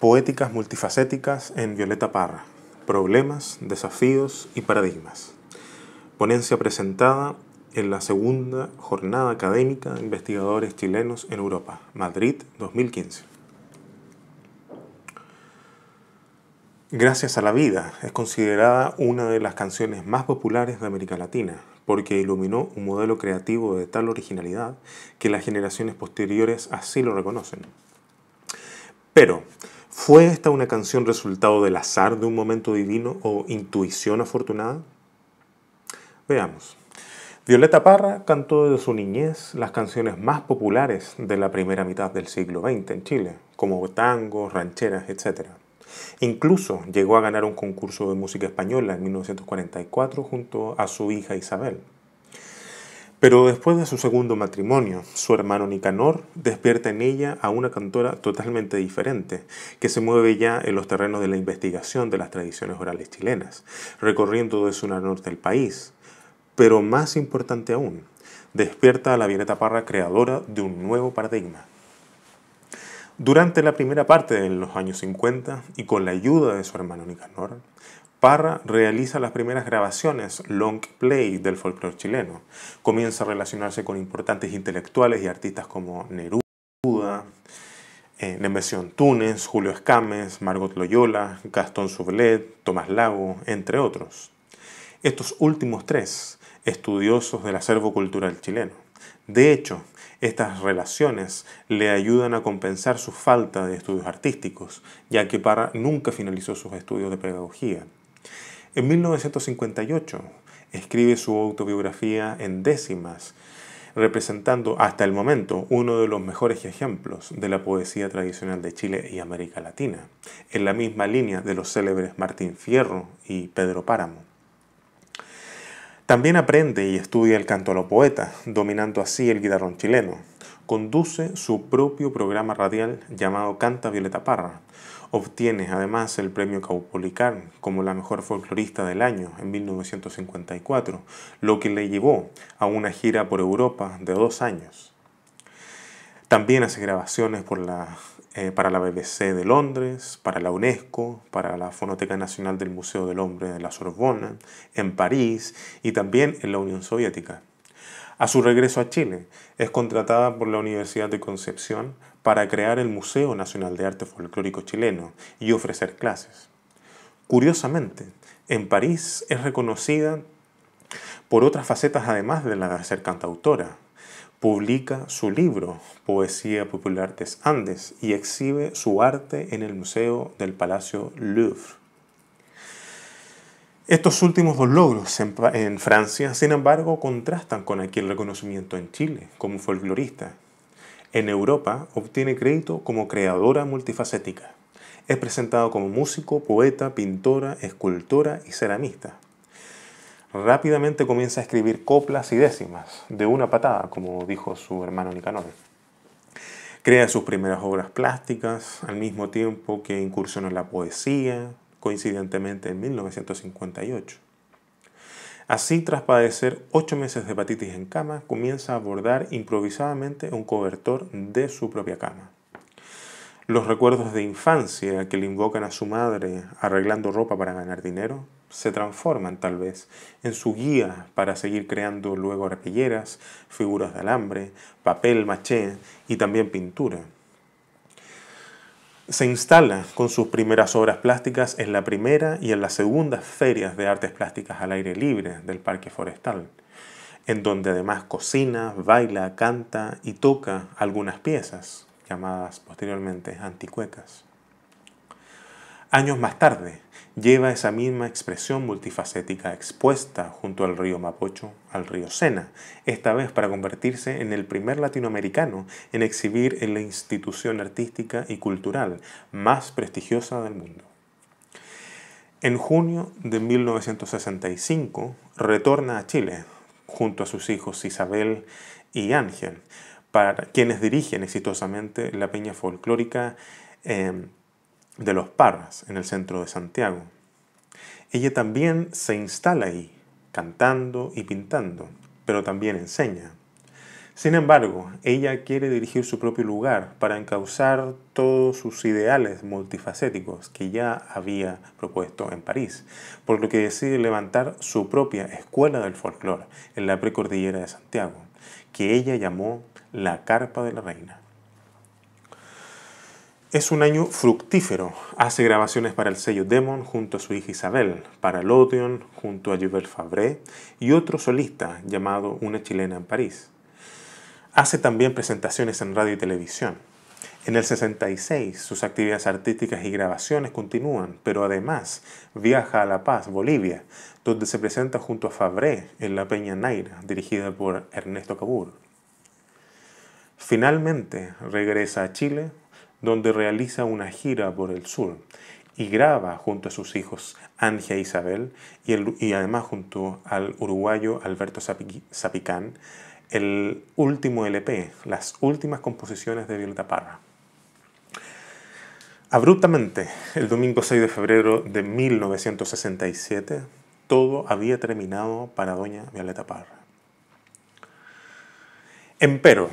Poéticas multifacéticas en Violeta Parra. Problemas, desafíos y paradigmas. Ponencia presentada en la segunda jornada académica de investigadores chilenos en Europa, Madrid 2015. Gracias a la vida es considerada una de las canciones más populares de América Latina, porque iluminó un modelo creativo de tal originalidad que las generaciones posteriores así lo reconocen. Pero, ¿Fue esta una canción resultado del azar de un momento divino o intuición afortunada? Veamos. Violeta Parra cantó desde su niñez las canciones más populares de la primera mitad del siglo XX en Chile, como tangos, rancheras, etc. Incluso llegó a ganar un concurso de música española en 1944 junto a su hija Isabel. Pero después de su segundo matrimonio, su hermano Nicanor despierta en ella a una cantora totalmente diferente, que se mueve ya en los terrenos de la investigación de las tradiciones orales chilenas, recorriendo desde una norte del país. Pero más importante aún, despierta a la Violeta Parra creadora de un nuevo paradigma. Durante la primera parte de los años 50 y con la ayuda de su hermano Nicanor, Parra realiza las primeras grabaciones long play del folclore chileno. Comienza a relacionarse con importantes intelectuales y artistas como Neruda, eh, Nemesión Túnez, Julio Escames, Margot Loyola, Gastón Sublet, Tomás Lago, entre otros. Estos últimos tres, estudiosos del acervo cultural chileno. De hecho, estas relaciones le ayudan a compensar su falta de estudios artísticos, ya que Parra nunca finalizó sus estudios de pedagogía. En 1958 escribe su autobiografía en décimas, representando hasta el momento uno de los mejores ejemplos de la poesía tradicional de Chile y América Latina, en la misma línea de los célebres Martín Fierro y Pedro Páramo. También aprende y estudia el canto a los poetas, dominando así el guitarrón chileno. Conduce su propio programa radial llamado Canta Violeta Parra, Obtiene además el premio Caupolicán como la mejor folclorista del año en 1954, lo que le llevó a una gira por Europa de dos años. También hace grabaciones eh, para la BBC de Londres, para la UNESCO, para la Fonoteca Nacional del Museo del Hombre de la Sorbona, en París y también en la Unión Soviética. A su regreso a Chile, es contratada por la Universidad de Concepción para crear el Museo Nacional de Arte Folclórico Chileno y ofrecer clases. Curiosamente, en París es reconocida por otras facetas además de la de ser cantautora. Publica su libro Poesía Popular artes Andes y exhibe su arte en el Museo del Palacio Louvre. Estos últimos dos logros en, en Francia, sin embargo, contrastan con aquel reconocimiento en Chile como folclorista, en Europa obtiene crédito como creadora multifacética. Es presentado como músico, poeta, pintora, escultora y ceramista. Rápidamente comienza a escribir coplas y décimas, de una patada, como dijo su hermano Nicanor. Crea sus primeras obras plásticas, al mismo tiempo que incursionó en la poesía, coincidentemente en 1958. Así, tras padecer ocho meses de hepatitis en cama, comienza a bordar improvisadamente un cobertor de su propia cama. Los recuerdos de infancia que le invocan a su madre arreglando ropa para ganar dinero se transforman tal vez en su guía para seguir creando luego arpilleras, figuras de alambre, papel maché y también pintura se instala con sus primeras obras plásticas en la primera y en la segunda ferias de artes plásticas al aire libre del Parque Forestal, en donde además cocina, baila, canta y toca algunas piezas, llamadas posteriormente anticuecas. Años más tarde, lleva esa misma expresión multifacética expuesta junto al río Mapocho al río Sena, esta vez para convertirse en el primer latinoamericano en exhibir en la institución artística y cultural más prestigiosa del mundo. En junio de 1965 retorna a Chile junto a sus hijos Isabel y Ángel, para quienes dirigen exitosamente la peña folclórica eh, de los Parras, en el centro de Santiago. Ella también se instala ahí, cantando y pintando, pero también enseña. Sin embargo, ella quiere dirigir su propio lugar para encauzar todos sus ideales multifacéticos que ya había propuesto en París, por lo que decide levantar su propia escuela del folclore en la precordillera de Santiago, que ella llamó la Carpa de la Reina. Es un año fructífero. Hace grabaciones para el sello Demon junto a su hija Isabel, para el junto a Jubel Fabré y otro solista llamado Una chilena en París. Hace también presentaciones en radio y televisión. En el 66 sus actividades artísticas y grabaciones continúan, pero además viaja a La Paz, Bolivia, donde se presenta junto a Fabré en La Peña Naira, dirigida por Ernesto Cabur. Finalmente regresa a Chile donde realiza una gira por el sur y graba junto a sus hijos Ángel e Isabel y, y además junto al uruguayo Alberto Zapicán el último LP, las últimas composiciones de Violeta Parra. Abruptamente, el domingo 6 de febrero de 1967, todo había terminado para doña Violeta Parra. Empero,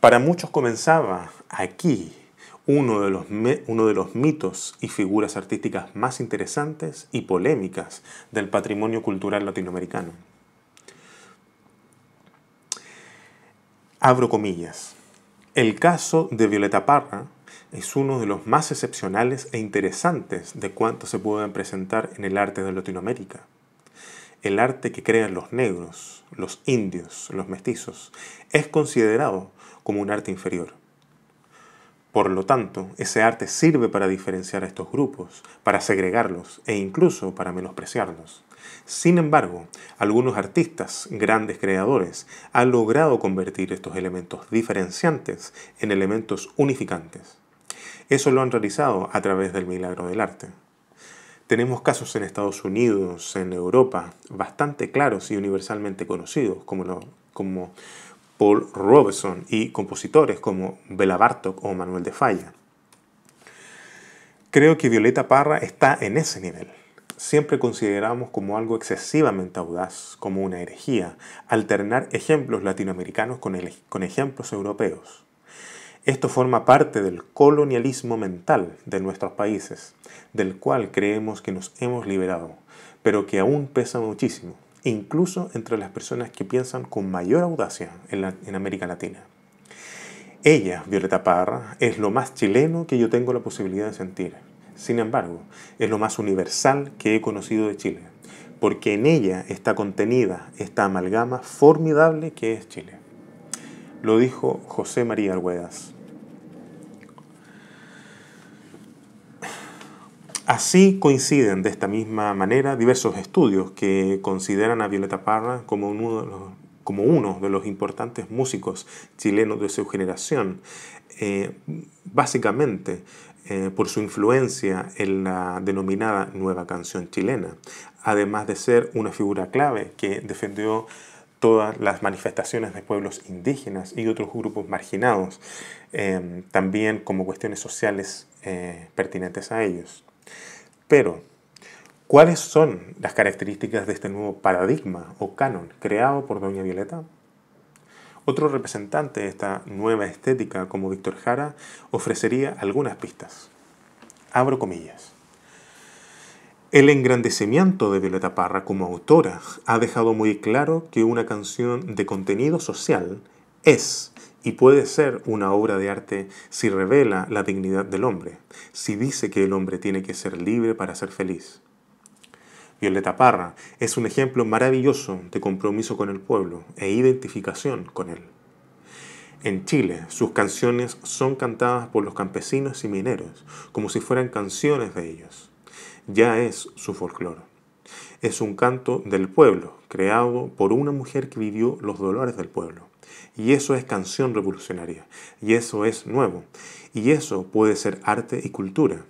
para muchos comenzaba aquí uno de, los uno de los mitos y figuras artísticas más interesantes y polémicas del patrimonio cultural latinoamericano. Abro comillas. El caso de Violeta Parra es uno de los más excepcionales e interesantes de cuantos se pueden presentar en el arte de Latinoamérica. El arte que crean los negros, los indios, los mestizos, es considerado como un arte inferior. Por lo tanto, ese arte sirve para diferenciar a estos grupos, para segregarlos e incluso para menospreciarlos. Sin embargo, algunos artistas, grandes creadores, han logrado convertir estos elementos diferenciantes en elementos unificantes. Eso lo han realizado a través del milagro del arte. Tenemos casos en Estados Unidos, en Europa, bastante claros y universalmente conocidos, como, lo, como Paul Robeson y compositores como Bela Bartok o Manuel de Falla. Creo que Violeta Parra está en ese nivel. Siempre consideramos como algo excesivamente audaz, como una herejía, alternar ejemplos latinoamericanos con, con ejemplos europeos. Esto forma parte del colonialismo mental de nuestros países, del cual creemos que nos hemos liberado, pero que aún pesa muchísimo. E incluso entre las personas que piensan con mayor audacia en, América Latina. Ella, Violeta Parra, es lo más chileno que yo tengo la posibilidad de sentir. Sin embargo, es lo más universal que he conocido de Chile, porque en ella está contenida esta amalgama formidable que es Chile. Lo dijo José María Arguedas. Así coinciden de esta misma manera diversos estudios que consideran a Violeta Parra como uno de los, importantes músicos chilenos de su generación, eh, básicamente eh, por su influencia en la denominada nueva canción chilena, además de ser una figura clave que defendió todas las manifestaciones de pueblos indígenas y otros grupos marginados, eh, también como cuestiones sociales pertinentes a ellos. Pero, ¿cuáles son las características de este nuevo paradigma o canon creado por Doña Violeta? Otro representante de esta nueva estética como Víctor Jara ofrecería algunas pistas. Abro comillas. El engrandecimiento de Violeta Parra como autora ha dejado muy claro que una canción de contenido social es y puede ser una obra de arte si revela la dignidad del hombre, si dice que el hombre tiene que ser libre para ser feliz. Violeta Parra es un ejemplo maravilloso de compromiso con el pueblo e identificación con él. En Chile, sus canciones son cantadas por los campesinos y mineros, como si fueran canciones de ellos. Ya es su folclore. Es un canto del pueblo, creado por una mujer que vivió los dolores del pueblo y eso es canción revolucionaria, y eso es nuevo, y eso puede ser arte y cultura.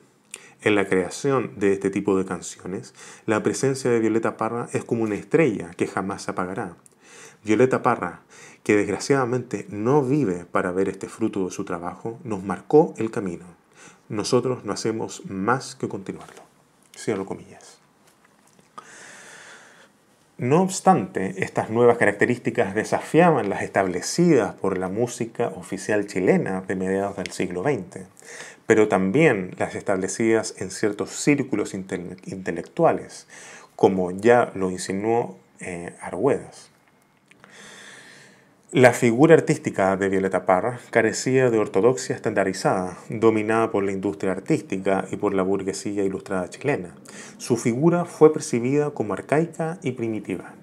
En la creación de este tipo de canciones, la presencia de Violeta Parra es como una estrella que jamás se apagará. Violeta Parra, que desgraciadamente no vive para ver este fruto de su trabajo, nos marcó el camino. Nosotros no hacemos más que continuarlo. Cierro comillas. No obstante, estas nuevas características desafiaban las establecidas por la música oficial chilena de mediados del siglo XX, pero también las establecidas en ciertos círculos intelectuales, como ya lo insinuó eh, Arguedas. La figura artística de Violeta Parra carecía de ortodoxia estandarizada, dominada por la industria artística y por la burguesía ilustrada chilena. Su figura fue percibida como arcaica y primitiva.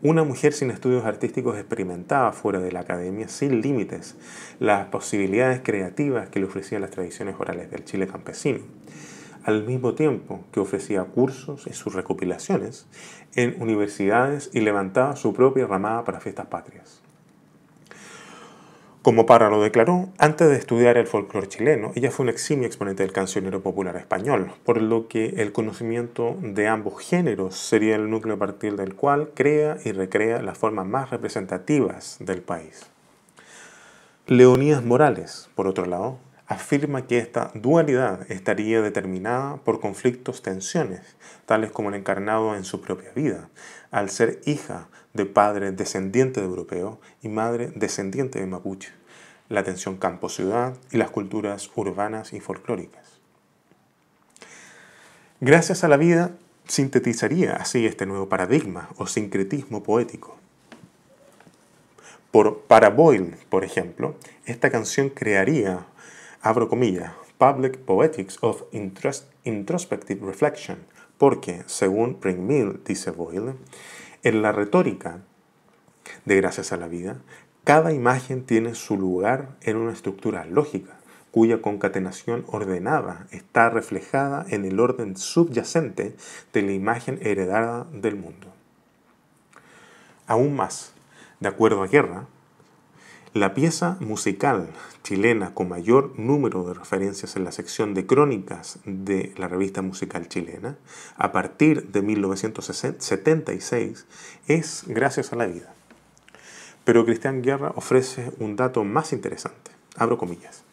Una mujer sin estudios artísticos experimentaba fuera de la academia sin límites las posibilidades creativas que le ofrecían las tradiciones orales del Chile campesino, al mismo tiempo que ofrecía cursos y sus recopilaciones en universidades y levantaba su propia ramada para fiestas patrias. Como Parra lo declaró, antes de estudiar el folclore chileno, ella fue un eximio exponente del cancionero popular español, por lo que el conocimiento de ambos géneros sería el núcleo a partir del cual crea y recrea las formas más representativas del país. Leonidas Morales, por otro lado, afirma que esta dualidad estaría determinada por conflictos, tensiones, tales como el encarnado en su propia vida, al ser hija de padre descendiente de europeo y madre descendiente de mapuche la tensión campo-ciudad y las culturas urbanas y folclóricas. Gracias a la vida sintetizaría así este nuevo paradigma o sincretismo poético. Por, para Boyle, por ejemplo, esta canción crearía, abro comillas, Public Poetics of Introspective Reflection, porque, según Mill, dice Boyle, en la retórica de Gracias a la Vida cada imagen tiene su lugar en una estructura lógica, cuya concatenación ordenada está reflejada en el orden subyacente de la imagen heredada del mundo. Aún más, de acuerdo a Guerra, la pieza musical chilena con mayor número de referencias en la sección de crónicas de la revista musical chilena, a partir de 1976, es Gracias a la Vida pero Cristian Guerra ofrece un dato más interesante. Abro comillas.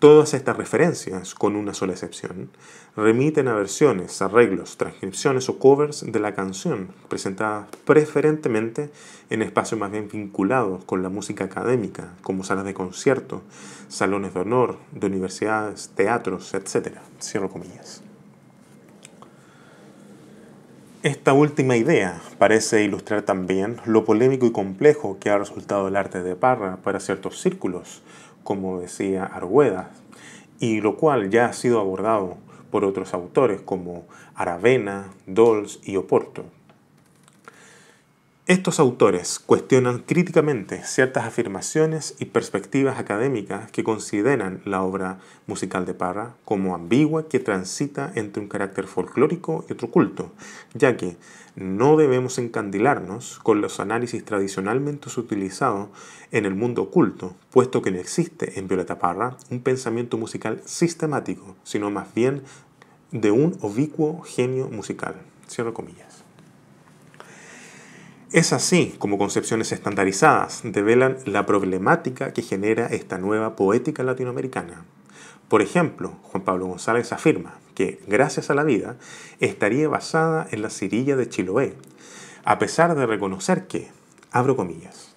Todas estas referencias, con una sola excepción, remiten a versiones, arreglos, transcripciones o covers de la canción, presentadas preferentemente en espacios más bien vinculados con la música académica, como salas de concierto, salones de honor, de universidades, teatros, etc. Cierro comillas. Esta última idea parece ilustrar también lo polémico y complejo que ha resultado el arte de Parra para ciertos círculos, como decía Argueda, y lo cual ya ha sido abordado por otros autores como Aravena, Dols y Oporto. Estos autores cuestionan críticamente ciertas afirmaciones y perspectivas académicas que consideran la obra musical de Parra como ambigua que transita entre un carácter folclórico y otro culto, ya que no debemos encandilarnos con los análisis tradicionalmente utilizados en el mundo oculto, puesto que no existe en Violeta Parra un pensamiento musical sistemático, sino más bien de un oblicuo genio musical. Cierro comillas. Es así como concepciones estandarizadas develan la problemática que genera esta nueva poética latinoamericana. Por ejemplo, Juan Pablo González afirma que, gracias a la vida, estaría basada en la cirilla de Chiloé, a pesar de reconocer que, abro comillas,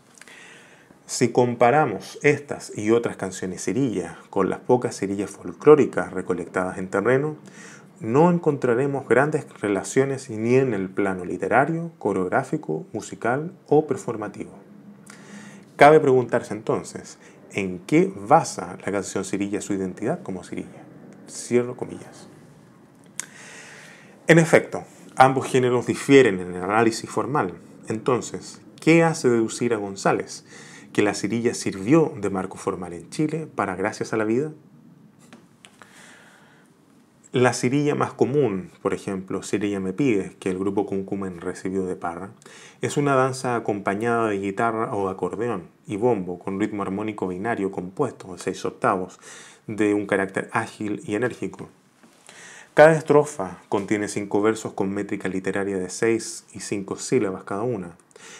si comparamos estas y otras canciones cirillas con las pocas cirillas folclóricas recolectadas en terreno, no encontraremos grandes relaciones ni en el plano literario, coreográfico, musical o performativo. Cabe preguntarse entonces, ¿en qué basa la canción Cirilla su identidad como Cirilla? Cierro comillas. En efecto, ambos géneros difieren en el análisis formal. Entonces, ¿qué hace deducir a González? ¿Que la Cirilla sirvió de marco formal en Chile para Gracias a la Vida? La cirilla más común, por ejemplo, Cirilla me pides, que el grupo Cuncumen recibió de Parra, es una danza acompañada de guitarra o acordeón y bombo con ritmo armónico binario compuesto de seis octavos, de un carácter ágil y enérgico. Cada estrofa contiene cinco versos con métrica literaria de seis y cinco sílabas cada una.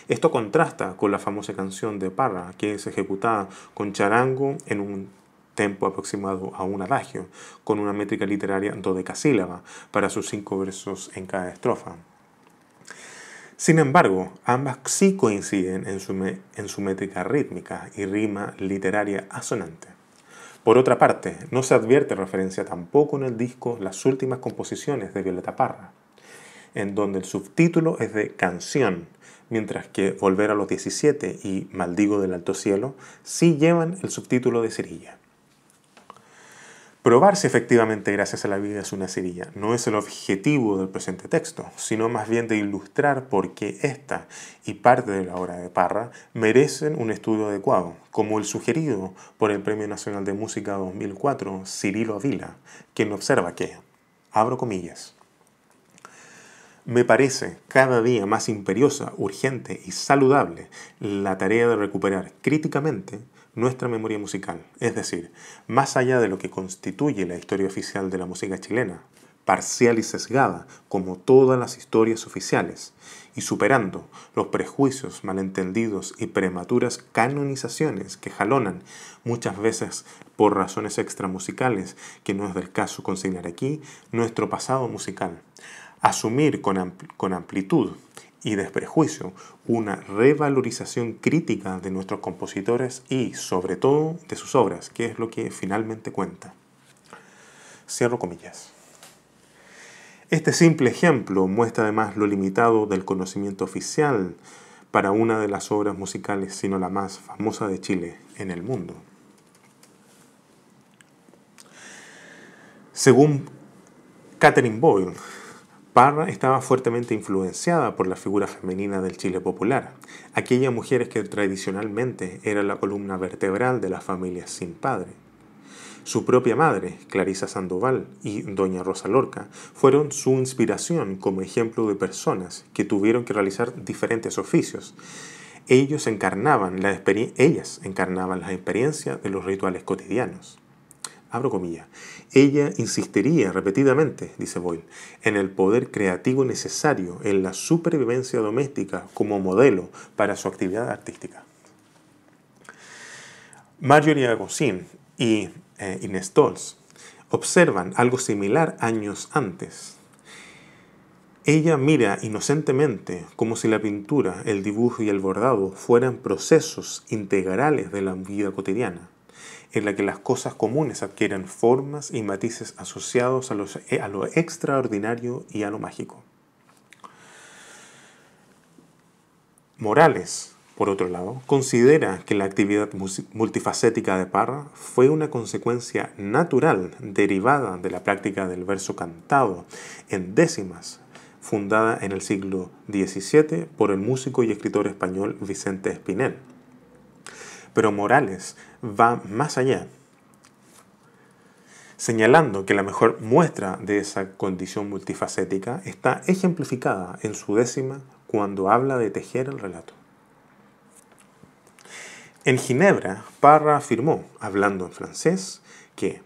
Esto contrasta con la famosa canción de Parra, que es ejecutada con charango en un tempo aproximado a un adagio, con una métrica literaria dodecasílaba para sus cinco versos en cada estrofa. Sin embargo, ambas sí coinciden en su, en su métrica rítmica y rima literaria asonante. Por otra parte, no se advierte referencia tampoco en el disco las últimas composiciones de Violeta Parra, en donde el subtítulo es de canción, mientras que Volver a los 17 y Maldigo del Alto Cielo sí llevan el subtítulo de Cerilla si efectivamente gracias a la vida es una cirilla No es el objetivo del presente texto, sino más bien de ilustrar por qué esta y parte de la obra de Parra merecen un estudio adecuado, como el sugerido por el Premio Nacional de Música 2004 Cirilo Avila, quien observa que, abro comillas, me parece cada día más imperiosa, urgente y saludable la tarea de recuperar críticamente nuestra memoria musical, es decir, más allá de lo que constituye la historia oficial de la música chilena, parcial y sesgada como todas las historias oficiales, y superando los prejuicios, malentendidos y prematuras canonizaciones que jalonan muchas veces por razones extramusicales, que no es del caso consignar aquí, nuestro pasado musical. Asumir con, con amplitud y desprejuicio, una revalorización crítica de nuestros compositores y, sobre todo, de sus obras, que es lo que finalmente cuenta. Cierro comillas. Este simple ejemplo muestra además lo limitado del conocimiento oficial para una de las obras musicales, sino la más famosa de Chile en el mundo. Según Catherine Boyle, Parra estaba fuertemente influenciada por la figura femenina del Chile popular, aquellas mujeres que tradicionalmente eran la columna vertebral de las familias sin padre. Su propia madre, Clarisa Sandoval, y doña Rosa Lorca fueron su inspiración como ejemplo de personas que tuvieron que realizar diferentes oficios. Ellas encarnaban la ellas encarnaban de los rituales cotidianos abro comillas, ella insistiría repetidamente, dice Boyle, en el poder creativo necesario en la supervivencia doméstica como modelo para su actividad artística. Marjorie Agosin y eh, Inés Stolz observan algo similar años antes. Ella mira inocentemente como si la pintura, el dibujo y el bordado fueran procesos integrales de la vida cotidiana en la que las cosas comunes adquieren formas y matices asociados a, eh, a lo extraordinario y a lo mágico. Morales, por otro lado, considera que la actividad multifacética de Parra fue una consecuencia natural derivada de la práctica del verso cantado en décimas, fundada en el siglo XVII por el músico y escritor español Vicente Espinel. Pero Morales va más allá, señalando que la mejor muestra de esa condición multifacética está ejemplificada en su décima cuando habla de tejer el relato. En Ginebra, Parra afirmó, hablando en francés, que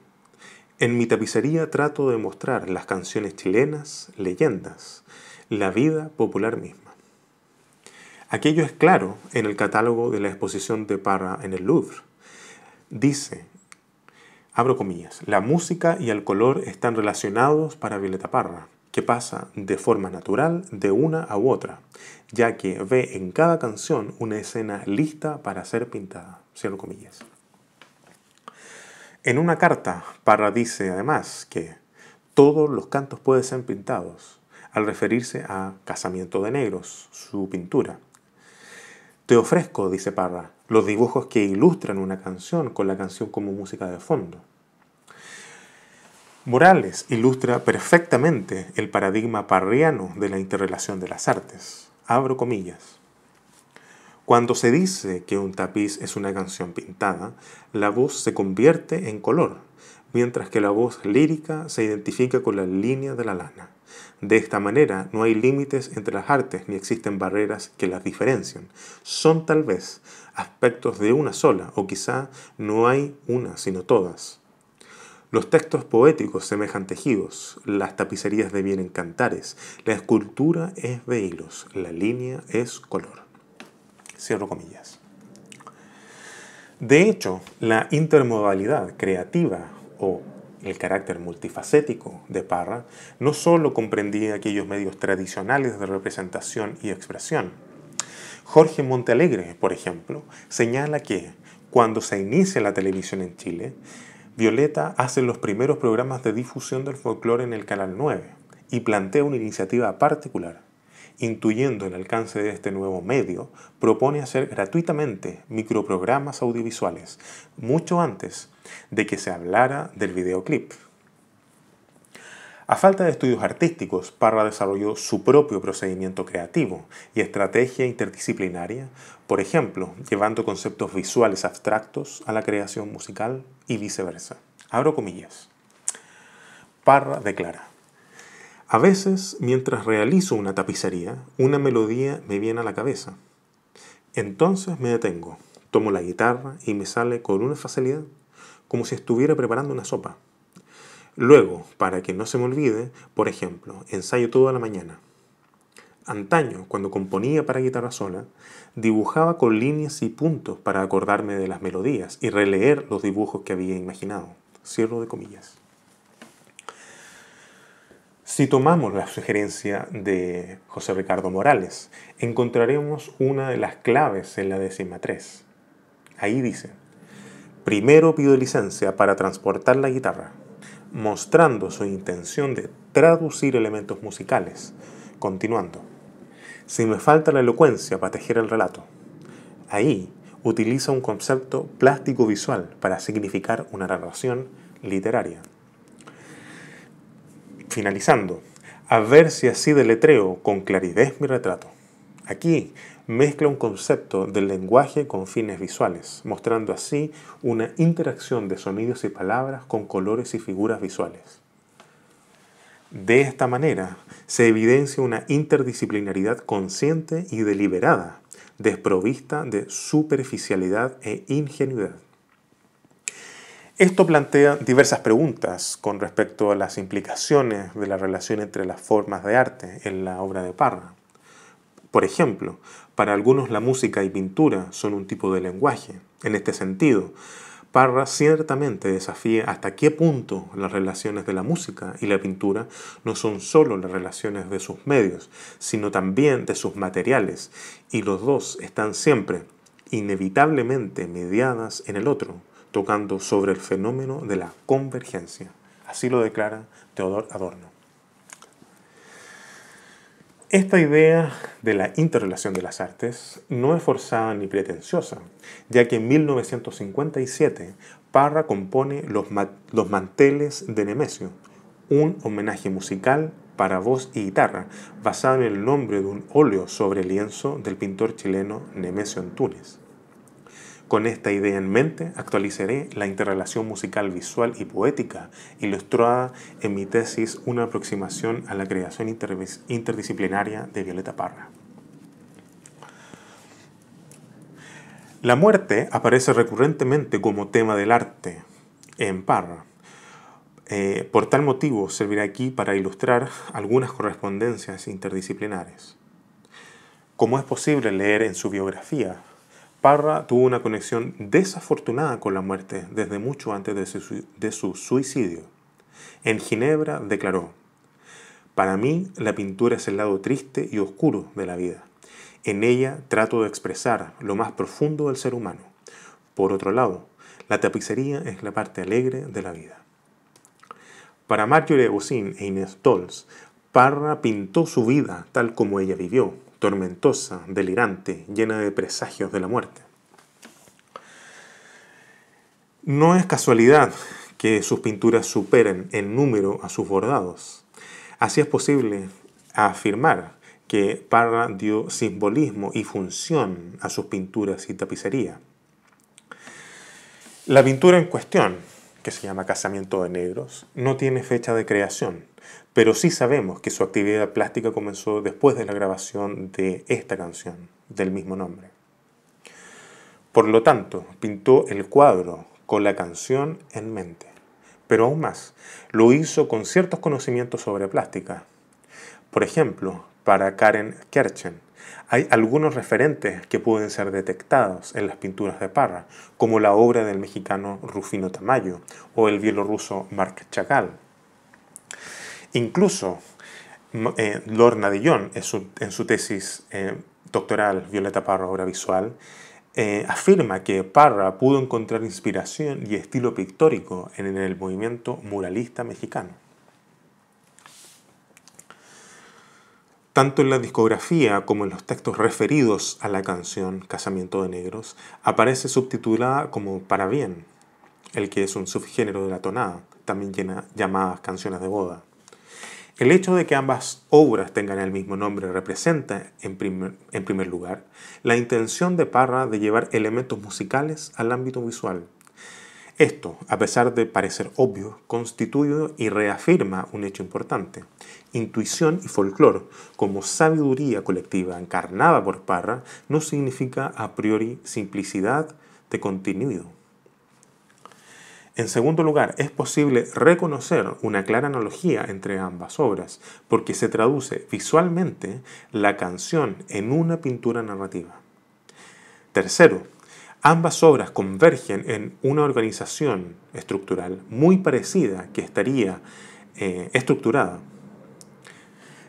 en mi tapicería trato de mostrar las canciones chilenas, leyendas, la vida popular misma. Aquello es claro en el catálogo de la exposición de Parra en el Louvre, dice, abro comillas, la música y el color están relacionados para Violeta Parra, que pasa de forma natural de una a otra, ya que ve en cada canción una escena lista para ser pintada, comillas. En una carta, Parra dice además que todos los cantos pueden ser pintados, al referirse a Casamiento de Negros, su pintura, te ofrezco, dice Parra, los dibujos que ilustran una canción con la canción como música de fondo. Morales ilustra perfectamente el paradigma parriano de la interrelación de las artes. Abro comillas. Cuando se dice que un tapiz es una canción pintada, la voz se convierte en color, mientras que la voz lírica se identifica con la línea de la lana. De esta manera no hay límites entre las artes ni existen barreras que las diferencian. Son tal vez aspectos de una sola o quizá no hay una sino todas. Los textos poéticos semejan tejidos, las tapicerías devienen cantares, la escultura es de hilos, la línea es color. Cierro comillas. De hecho, la intermodalidad creativa o el carácter multifacético de Parra no solo comprendía aquellos medios tradicionales de representación y expresión. Jorge Montalegre, por ejemplo, señala que cuando se inicia la televisión en Chile, Violeta hace los primeros programas de difusión del folclore en el Canal 9 y plantea una iniciativa particular. Intuyendo el alcance de este nuevo medio, propone hacer gratuitamente microprogramas audiovisuales, mucho antes de que se hablara del videoclip. A falta de estudios artísticos, Parra desarrolló su propio procedimiento creativo y estrategia interdisciplinaria, por ejemplo, llevando conceptos visuales abstractos a la creación musical y viceversa. Abro comillas. Parra declara, a veces, mientras realizo una tapicería, una melodía me viene a la cabeza. Entonces me detengo, tomo la guitarra y me sale con una facilidad como si estuviera preparando una sopa. Luego, para que no se me olvide, por ejemplo, ensayo toda la mañana. Antaño, cuando componía para guitarra sola, dibujaba con líneas y puntos para acordarme de las melodías y releer los dibujos que había imaginado. Cierro de comillas. Si tomamos la sugerencia de José Ricardo Morales, encontraremos una de las claves en la décima 3. Ahí dice, Primero pido licencia para transportar la guitarra, mostrando su intención de traducir elementos musicales, continuando. Si me falta la elocuencia para tejer el relato. Ahí utiliza un concepto plástico visual para significar una narración literaria. Finalizando, a ver si así deletreo con claridad mi retrato. Aquí mezcla un concepto del lenguaje con fines visuales, mostrando así una interacción de sonidos y palabras con colores y figuras visuales. De esta manera se evidencia una interdisciplinaridad consciente y deliberada, desprovista de superficialidad e ingenuidad. Esto plantea diversas preguntas con respecto a las implicaciones de la relación entre las formas de arte en la obra de Parra. Por ejemplo, para algunos la música y pintura son un tipo de lenguaje. En este sentido, Parra ciertamente desafía hasta qué punto las relaciones de la música y la pintura no son sólo las relaciones de sus medios, sino también de sus materiales, y los dos están siempre, inevitablemente, mediadas en el otro, tocando sobre el fenómeno de la convergencia. Así lo declara Teodor Adorno. Esta idea de la interrelación de las artes no es forzada ni pretenciosa, ya que en 1957 Parra compone los, manteles de Nemesio, un homenaje musical para voz y guitarra, basado en el nombre de un óleo sobre lienzo del pintor chileno Nemesio Antunes. Con esta idea en mente, actualizaré la interrelación musical visual y poética, ilustrada en mi tesis Una aproximación a la creación interdisciplinaria de Violeta Parra. La muerte aparece recurrentemente como tema del arte en Parra. Eh, por tal motivo, servirá aquí para ilustrar algunas correspondencias interdisciplinares. Como es posible leer en su biografía, Parra tuvo una conexión desafortunada con la muerte desde mucho antes de su, suicidio. En Ginebra declaró, para mí la pintura es el lado triste y oscuro de la vida. En ella trato de expresar lo más profundo del ser humano. Por otro lado, la tapicería es la parte alegre de la vida. Para Marjorie Gossin e Inés Tolls, Parra pintó su vida tal como ella vivió, tormentosa, delirante, llena de presagios de la muerte. No es casualidad que sus pinturas superen en número a sus bordados. Así es posible afirmar que Parra dio simbolismo y función a sus pinturas y tapicería. La pintura en cuestión que se llama Casamiento de Negros, no tiene fecha de creación, pero sí sabemos que su actividad plástica comenzó después de la grabación de esta canción, del mismo nombre. Por lo tanto, pintó el cuadro con la canción en mente, pero aún más, lo hizo con ciertos conocimientos sobre plástica. Por ejemplo, para Karen Kerchen, hay algunos referentes que pueden ser detectados en las pinturas de Parra, como la obra del mexicano Rufino Tamayo o el bielorruso Marc Chagall. Incluso mm, eh, Lorna Dillon, en su, tesis eh, doctoral Violeta Parra, obra visual, eh, afirma que Parra pudo encontrar inspiración y estilo pictórico en el movimiento muralista mexicano. Tanto en la discografía como en los textos referidos a la canción Casamiento de Negros, aparece subtitulada como Para Bien, el que es un subgénero de la tonada, también llena, llamadas canciones de boda. El hecho de que ambas obras tengan el mismo nombre representa, en primer, en primer lugar, la intención de Parra de llevar elementos musicales al ámbito visual, esto, a pesar de parecer obvio, constituye y reafirma un hecho importante. Intuición y folclore, como sabiduría colectiva encarnada por Parra, no significa a priori simplicidad de contenido. En segundo lugar, es posible reconocer una clara analogía entre ambas obras, porque se traduce visualmente la canción en una pintura narrativa. Tercero, Ambas obras convergen en una organización estructural muy parecida que estaría eh, estructurada.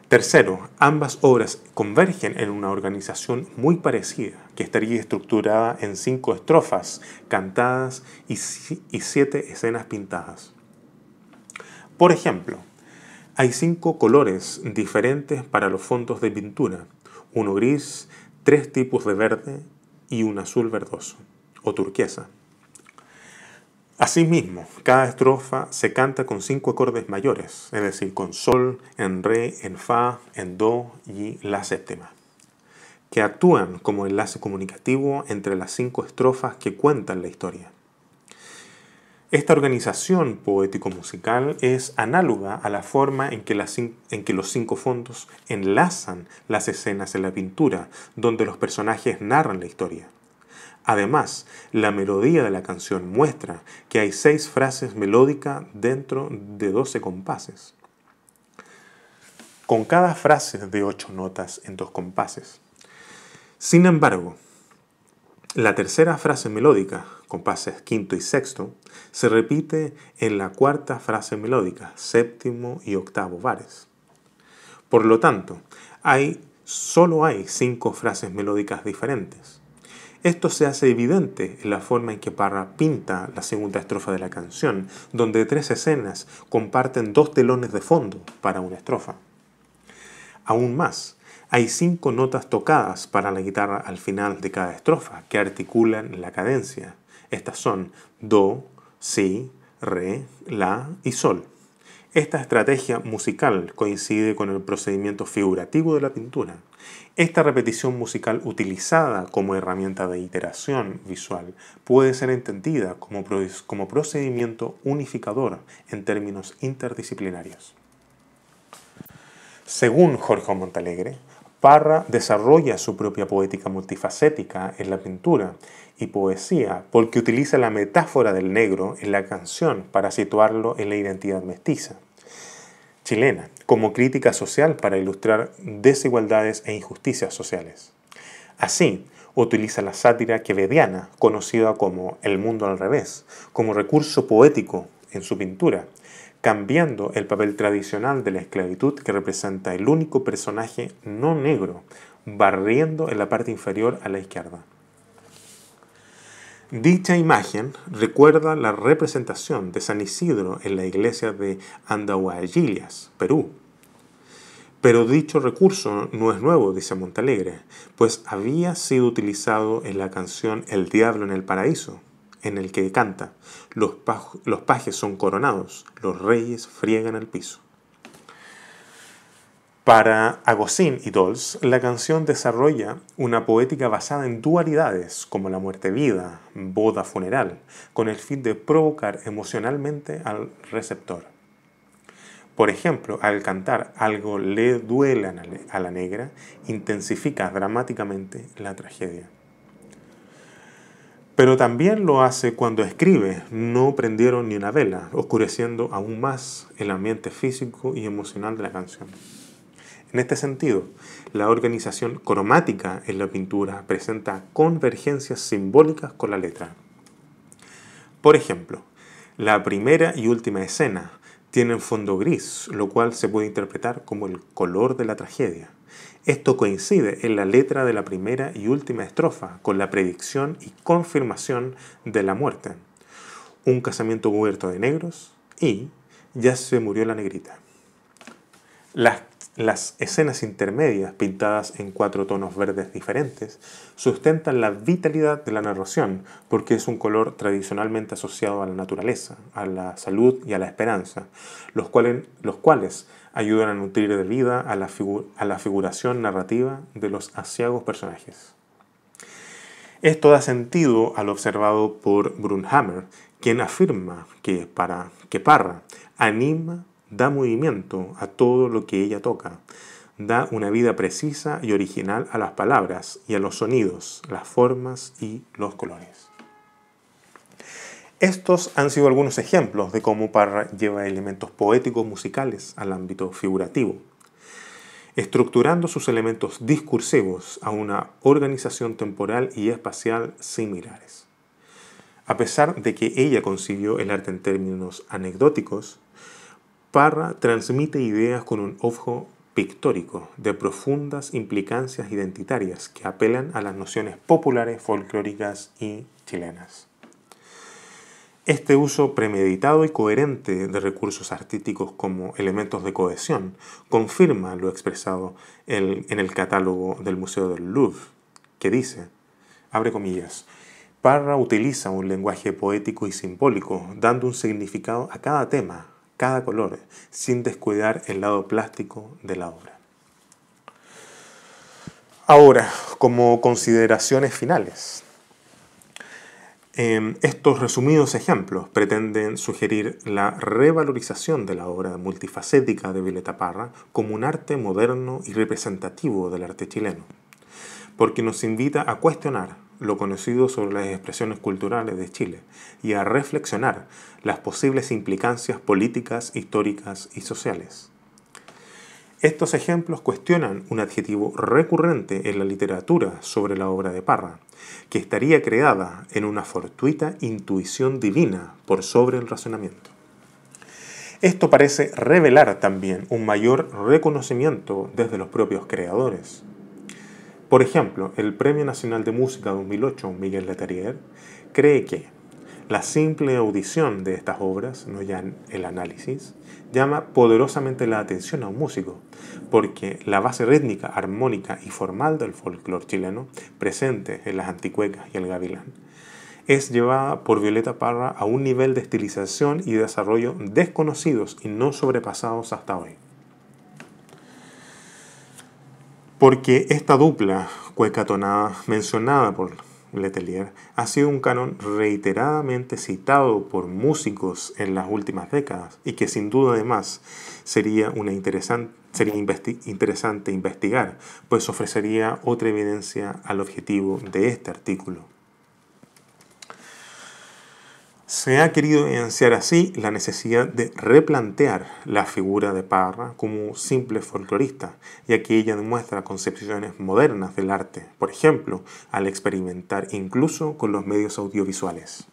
Tercero, ambas obras convergen en una organización muy parecida que estaría estructurada en cinco estrofas cantadas y siete escenas pintadas. Por ejemplo, hay cinco colores diferentes para los fondos de pintura. Uno gris, tres tipos de verde, y un azul verdoso o turquesa. Asimismo, cada estrofa se canta con cinco acordes mayores, es decir, con sol, en re, en fa, en do y la séptima, que actúan como enlace comunicativo entre las cinco estrofas que cuentan la historia. Esta organización poético-musical es análoga a la forma en que, los cinco fondos enlazan las escenas en la pintura, donde los personajes narran la historia. Además, la melodía de la canción muestra que hay seis frases melódicas dentro de doce compases, con cada frase de ocho notas en dos compases. Sin embargo, la tercera frase melódica, compases quinto y sexto, se repite en la cuarta frase melódica, séptimo y octavo bares. Por lo tanto, hay, solo hay cinco frases melódicas diferentes. Esto se hace evidente en la forma en que Parra pinta la segunda estrofa de la canción, donde tres escenas comparten dos telones de fondo para una estrofa. Aún más, hay cinco notas tocadas para la guitarra al final de cada estrofa que articulan la cadencia, estas son do, si, re, la y sol. Esta estrategia musical coincide con el procedimiento figurativo de la pintura. Esta repetición musical utilizada como herramienta de iteración visual puede ser entendida como, como procedimiento unificador en términos interdisciplinarios. Según Jorge Montalegre, Parra desarrolla su propia poética multifacética en la pintura y poesía, porque utiliza la metáfora del negro en la canción para situarlo en la identidad mestiza chilena, como crítica social para ilustrar desigualdades e injusticias sociales. Así, utiliza la sátira quevediana, conocida como El mundo al revés, como recurso poético en su pintura, cambiando el papel tradicional de la esclavitud que representa el único personaje no negro, barriendo en la parte inferior a la izquierda. Dicha imagen recuerda la representación de San Isidro en la iglesia de Andahuaylas, Perú. Pero dicho recurso no es nuevo, dice Montalegre, pues había sido utilizado en la canción El Diablo en el Paraíso, en el que canta, los, pajes son coronados, los reyes friegan el piso. Para Agosín y Dols, la canción desarrolla una poética basada en dualidades como la muerte-vida, boda-funeral, con el fin de provocar emocionalmente al receptor. Por ejemplo, al cantar algo le duela a la negra, intensifica dramáticamente la tragedia. Pero también lo hace cuando escribe, no prendieron ni una vela, oscureciendo aún más el ambiente físico y emocional de la canción. En este sentido, la organización cromática en la pintura presenta convergencias simbólicas con la letra. Por ejemplo, la primera y última escena tienen fondo gris, lo cual se puede interpretar como el color de la tragedia. Esto coincide en la letra de la primera y última estrofa con la predicción y confirmación de la muerte. Un casamiento cubierto de negros y ya se murió la negrita. Las, escenas intermedias, pintadas en cuatro tonos verdes diferentes, sustentan la vitalidad de la narración porque es un color tradicionalmente asociado a la naturaleza, a la salud y a la esperanza, los cuales, los cuales ayudan a nutrir de vida a la, a la figuración narrativa de los asiagos personajes. Esto da sentido al observado por Brunhammer, quien afirma que, para, que Parra anima, da movimiento a todo lo que ella toca, da una vida precisa y original a las palabras y a los sonidos, las formas y los colores. Estos han sido algunos ejemplos de cómo Parra lleva elementos poéticos musicales al ámbito figurativo, estructurando sus elementos discursivos a una organización temporal y espacial similares. A pesar de que ella concibió el arte en términos anecdóticos, Parra transmite ideas con un ojo pictórico de profundas implicancias identitarias que apelan a las nociones populares, folclóricas y chilenas. Este uso premeditado y coherente de recursos artísticos como elementos de cohesión confirma lo expresado en el catálogo del Museo del Louvre, que dice, abre comillas, Parra utiliza un lenguaje poético y simbólico, dando un significado a cada tema, cada color, sin descuidar el lado plástico de la obra. Ahora, como consideraciones finales, Em, estos resumidos ejemplos pretenden sugerir la revalorización de la obra multifacética de Violeta Parra como un arte moderno y representativo del arte chileno, porque nos invita a cuestionar lo conocido sobre las expresiones culturales de Chile y a reflexionar las posibles implicancias políticas, históricas y sociales. Estos ejemplos cuestionan un adjetivo recurrente en la literatura sobre la obra de Parra, que estaría creada en una fortuita intuición divina por sobre el razonamiento. Esto parece revelar también un mayor reconocimiento desde los propios creadores. Por ejemplo, el Premio Nacional de Música de 2008, Miguel Letarier, cree que la simple audición de estas obras, no ya el análisis, llama poderosamente la atención a un músico, porque la base rítmica, armónica y formal del folclore chileno, presente en las anticuecas y el gavilán, es llevada por Violeta Parra a un nivel de estilización y desarrollo desconocidos y no sobrepasados hasta hoy. Porque esta dupla cueca tonada mencionada por Letelier ha sido un canon reiteradamente citado por músicos en las últimas décadas y que sin duda además sería, una interesante, sería interesante investigar, pues ofrecería otra evidencia al objetivo de este artículo. Se ha querido evidenciar así la necesidad de replantear la figura de Parra como simple folclorista, ya que ella demuestra concepciones modernas del arte, por ejemplo, al experimentar incluso con los medios audiovisuales.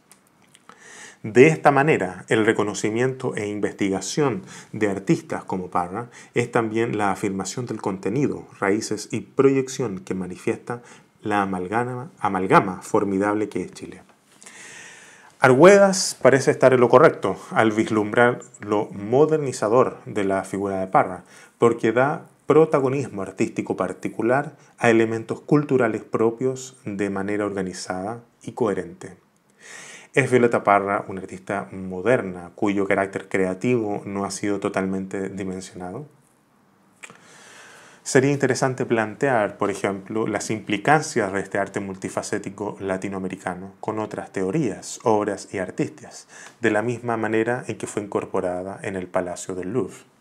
De esta manera, el reconocimiento e investigación de artistas como Parra es también la afirmación del contenido, raíces y proyección que manifiesta la amalgama formidable que es Chile. Arguedas parece estar en lo correcto al vislumbrar lo modernizador de la figura de Parra, porque da protagonismo artístico particular a elementos culturales propios de manera organizada y coherente. Es Violeta Parra una artista moderna cuyo carácter creativo no ha sido totalmente dimensionado, Sería interesante plantear, por ejemplo, las implicancias de este arte multifacético latinoamericano con otras teorías, obras y artistas, de la misma manera en que fue incorporada en el Palacio del Louvre.